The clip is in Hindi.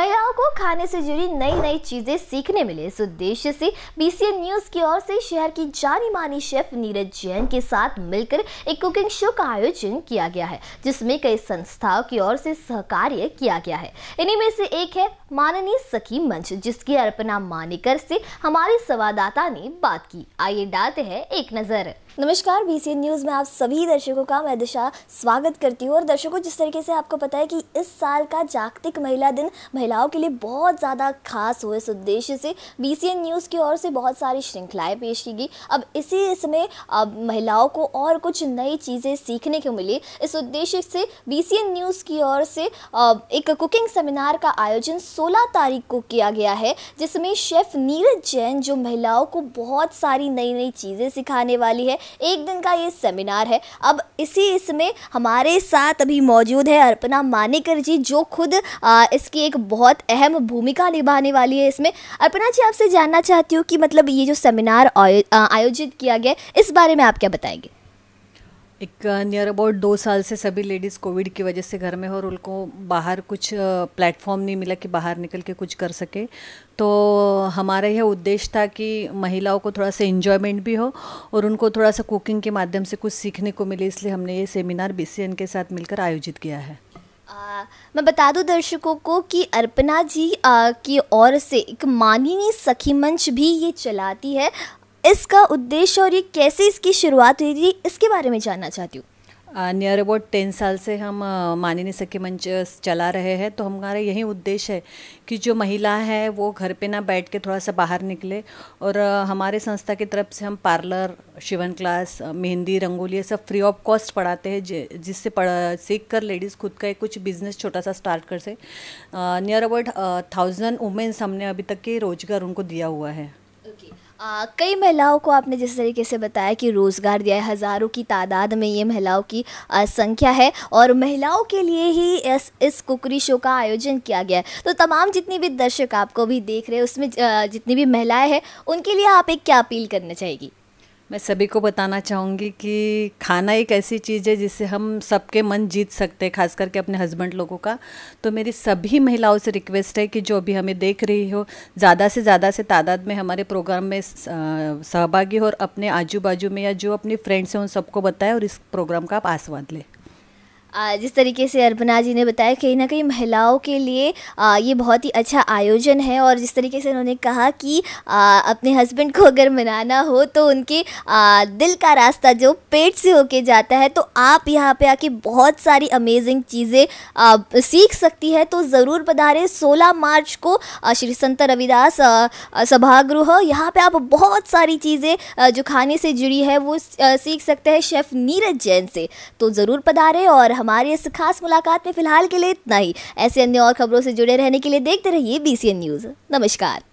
Bye, खाने से जुड़ी नई नई चीज़ें सीखने मिले इस उद्देश्य से बीसीएन न्यूज़ की ओर से शहर की जानी मानी शेफ नीरज जैन के साथ मिलकर एक कुकिंग शो का आयोजन किया गया है जिसमें कई संस्थाओं की ओर से सहकार्य किया गया है इन्हीं में से एक है माननीय सखी मंच जिसकी अर्पना मानिकर से हमारे संवाददाता ने बात की आइए डालते हैं एक नज़र नमस्कार बीसीएन न्यूज़ में आप सभी दर्शकों का मैं दिशा स्वागत करती हूँ और दर्शकों जिस तरीके से आपको पता है कि इस साल का जागतिक महिला दिन महिलाओं के लिए बहुत ज़्यादा खास हो इस उद्देश्य से बी न्यूज़ की ओर से बहुत सारी श्रृंखलाएँ पेश की गई अब इसी इसमें अब महिलाओं को और कुछ नई चीज़ें सीखने को मिली इस उद्देश्य से बी न्यूज़ की ओर से एक कुकिंग सेमिनार का आयोजन 16 तारीख को किया गया है जिसमें शेफ़ नीरज जैन जो महिलाओं को बहुत सारी नई नई चीज़ें सिखाने वाली है एक दिन का ये सेमिनार है अब इसी इसमें हमारे साथ अभी मौजूद है अर्पना मानेकर जी जो खुद इसकी एक बहुत अहम अहम भूमिका निभाने वाली है इसमें अर्पणा जी आपसे जानना चाहती हूँ कि मतलब ये जो सेमिनार आयोजित किया गया इस बारे में आप क्या बताएंगे एक नियर अबाउट दो साल से सभी लेडीज़ कोविड की वजह से घर में हो और उनको बाहर कुछ प्लेटफॉर्म नहीं मिला कि बाहर निकल के कुछ कर सके तो हमारा यह उद्देश्य था कि महिलाओं को थोड़ा सा इन्जॉयमेंट भी हो और उनको थोड़ा सा कुकिंग के माध्यम से कुछ सीखने को मिले इसलिए हमने ये सेमिनार बी के साथ मिलकर आयोजित किया है आ, मैं बता दूं दर्शकों को कि अर्पणा जी आ, की ओर से एक मानिनी सखी मंच भी ये चलाती है इसका उद्देश्य और ये कैसे इसकी शुरुआत हुई थी इसके बारे में जानना चाहती हूँ नियर अबाउट टेन साल से हम माननीय सखी मंच चला रहे हैं तो हमारा यही उद्देश्य है कि जो महिला है वो घर पे ना बैठ के थोड़ा सा बाहर निकले और हमारे संस्था की तरफ से हम parlour sewing class mehndi rangoli ये सब फ्री ऑफ कॉस्ट पढ़ाते हैं जिससे पढ़ सीख कर लेडीज़ खुद का एक कुछ बिजनेस छोटा सा स्टार्ट कर से नियर अबाउट थाउजेंड वुमेन्स हमने अभी तक के रोज़गार उनको दिया हुआ है okay. आ, कई महिलाओं को आपने जिस तरीके से बताया कि रोज़गार दिया है हज़ारों की तादाद में ये महिलाओं की संख्या है और महिलाओं के लिए ही इस इस कुकरी शो का आयोजन किया गया है तो तमाम जितनी भी दर्शक आपको भी देख रहे हैं उसमें जितनी भी महिलाएं हैं उनके लिए आप एक क्या अपील करना चाहेगी मैं सभी को बताना चाहूँगी कि खाना एक ऐसी चीज़ है जिससे हम सबके मन जीत सकते हैं खास करके अपने हस्बैंड लोगों का तो मेरी सभी महिलाओं से रिक्वेस्ट है कि जो अभी हमें देख रही हो ज़्यादा से ज़्यादा से तादाद में हमारे प्रोग्राम में सहभागी हो और अपने आजू बाजू में या जो अपने फ्रेंड्स हैं उन सबको बताएं और इस प्रोग्राम का आप आस्वाद लें जिस तरीके से अर्पना जी ने बताया कहीं ना कहीं महिलाओं के लिए ये बहुत ही अच्छा आयोजन है और जिस तरीके से उन्होंने कहा कि अपने हस्बैंड को अगर मनाना हो तो उनके दिल का रास्ता जो पेट से होके जाता है तो आप यहाँ पे आके बहुत सारी अमेजिंग चीज़ें सीख सकती है तो ज़रूर पधारें 16 मार्च को श्री संत रविदास सभागृह यहाँ पर आप बहुत सारी चीज़ें जो खाने से जुड़ी है वो सीख सकते हैं शेफ़ नीरज जैन से तो ज़रूर पधारें और हमारी इस खास मुलाकात में फिलहाल के लिए इतना ही ऐसे अन्य और खबरों से जुड़े रहने के लिए देखते रहिए बी न्यूज़ नमस्कार